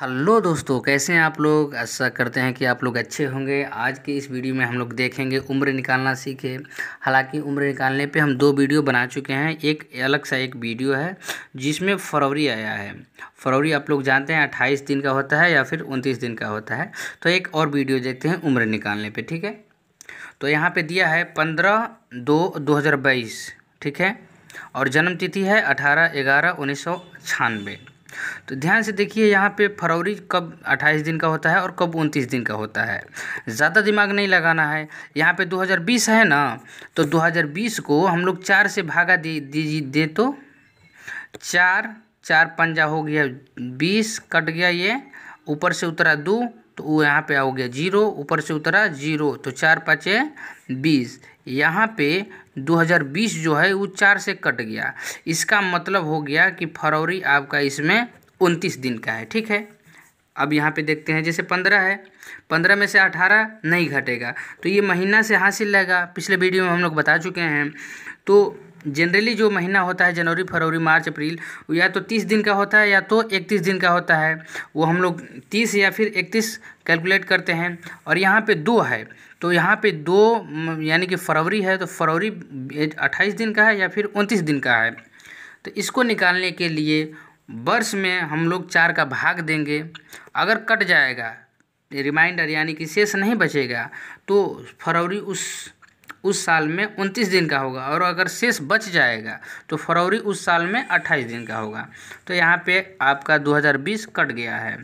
hello दोस्तों कैसे हैं आप लोग ऐसा करते हैं कि आप लोग अच्छे होंगे आज के इस वीडियो में हम लोग देखेंगे उम्र निकालना सीखे हालांकि उम्र निकालने पे हम दो वीडियो बना चुके हैं एक अलग सा एक वीडियो है जिसमें फरवरी आया है फरवरी आप लोग जानते हैं अट्ठाईस दिन का होता है या फिर उनतीस दिन का होता है तो एक और वीडियो देखते हैं उम्र निकालने पर ठीक है तो यहाँ पर दिया है पंद्रह दो दो ठीक है और जन्म तिथि है अठारह ग्यारह उन्नीस सौ तो ध्यान से देखिए यहाँ पे फरवरी कब 28 दिन का होता है और कब 29 दिन का होता है ज़्यादा दिमाग नहीं लगाना है यहाँ पे 2020 है ना तो 2020 को हम लोग चार से भागा दे दीजिए दे तो चार चार पंजा हो गया बीस कट गया ये ऊपर से उतरा दो तो वो यहाँ पे आ गया जीरो ऊपर से उतरा जीरो तो चार पाँचे बीस यहाँ पे 2020 जो है वो चार से कट गया इसका मतलब हो गया कि फरवरी आपका इसमें उनतीस दिन का है ठीक है अब यहाँ पे देखते हैं जैसे पंद्रह है पंद्रह में से अठारह नहीं घटेगा तो ये महीना से हासिल रहेगा पिछले वीडियो में हम लोग बता चुके हैं तो जनरली जो महीना होता है जनवरी फरवरी मार्च अप्रैल या तो तीस दिन का होता है या तो इकतीस दिन का होता है वो हम लोग तीस या फिर इकतीस कैलकुलेट करते हैं और यहाँ पे दो है तो यहाँ पे दो यानी कि फरवरी है तो फरवरी अट्ठाईस दिन का है या फिर उनतीस दिन का है तो इसको निकालने के लिए वर्ष में हम लोग चार का भाग देंगे अगर कट जाएगा रिमाइंडर यानी कि शेष नहीं बचेगा तो फरवरी उस उस साल में उनतीस दिन का होगा और अगर शेष बच जाएगा तो फरवरी उस साल में अट्ठाईस दिन का होगा तो यहाँ पे आपका 2020 कट गया है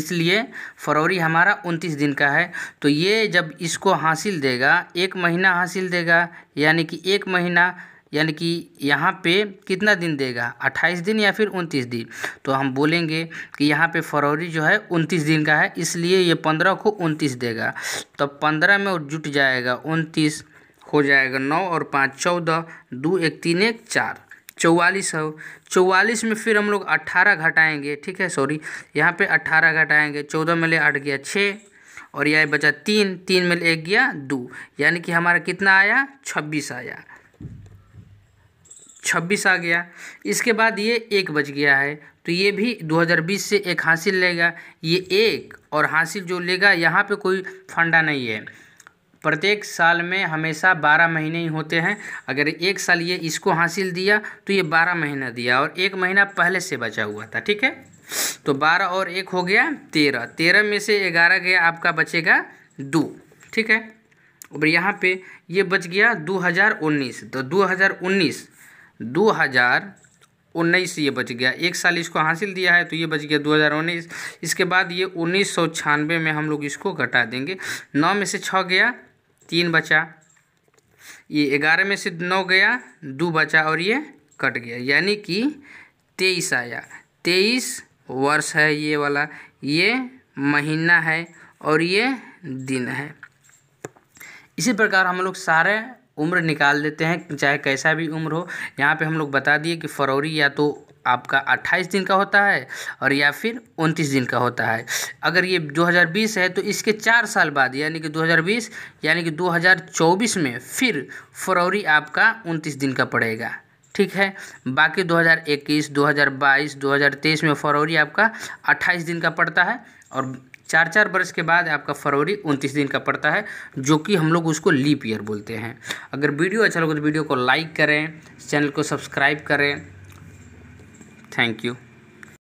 इसलिए फरवरी हमारा उनतीस दिन का है तो ये जब इसको हासिल देगा एक महीना हासिल देगा यानी कि एक महीना यानी कि यहाँ पे कितना दिन देगा अट्ठाईस दिन या फिर उनतीस दिन तो हम बोलेंगे कि यहाँ पे फरवरी जो है उनतीस दिन का है इसलिए ये पंद्रह को उनतीस देगा तो पंद्रह में जुट जाएगा उनतीस हो जाएगा नौ और पाँच चौदह दो एक तीन एक चार चौवालीस हो चौवालीस में फिर हम लोग अट्ठारह घटाएँगे ठीक है सॉरी यहाँ पे अट्ठारह घटाएँगे चौदह में ले आठ गया छः और यह बचा तीन तीन में ले एक गया दो यानी कि हमारा कितना आया छब्बीस आया छब्बीस आ गया इसके बाद ये एक बच गया है तो ये भी 2020 से एक हासिल लेगा ये एक और हासिल जो लेगा यहाँ पे कोई फंडा नहीं है प्रत्येक साल में हमेशा बारह महीने ही होते हैं अगर एक साल ये इसको हासिल दिया तो ये बारह महीना दिया और एक महीना पहले से बचा हुआ था ठीक है तो बारह और एक हो गया तेरह तेरह में से ग्यारह गया आपका बचेगा दो ठीक है और यहाँ पे ये बच गया 2019 तो 2019 दो हज़ार उन्नीस ये बच गया एक साल इसको हासिल दिया है तो ये बच गया दो हज़ार उन्नीस इसके बाद ये उन्नीस सौ छियानवे में हम लोग इसको घटा देंगे नौ में से छः गया तीन बचा ये ग्यारह में से नौ गया दो बचा और ये कट गया यानी कि तेईस आया तेईस वर्ष है ये वाला ये महीना है और ये दिन है इसी प्रकार हम लोग सारे उम्र निकाल देते हैं चाहे कैसा भी उम्र हो यहाँ पे हम लोग बता दिए कि फरवरी या तो आपका 28 दिन का होता है और या फिर 29 दिन का होता है अगर ये 2020 है तो इसके चार साल बाद यानी कि 2020 यानी कि 2024 में फिर फरवरी आपका 29 दिन का पड़ेगा ठीक है बाकी 2021, 2022, 2023 में फरवरी आपका 28 दिन का पड़ता है और चार चार वर्ष के बाद आपका फरवरी उनतीस दिन का पड़ता है जो कि हम लोग उसको लीप ईयर बोलते हैं अगर वीडियो अच्छा लगे तो वीडियो को लाइक करें चैनल को सब्सक्राइब करें थैंक यू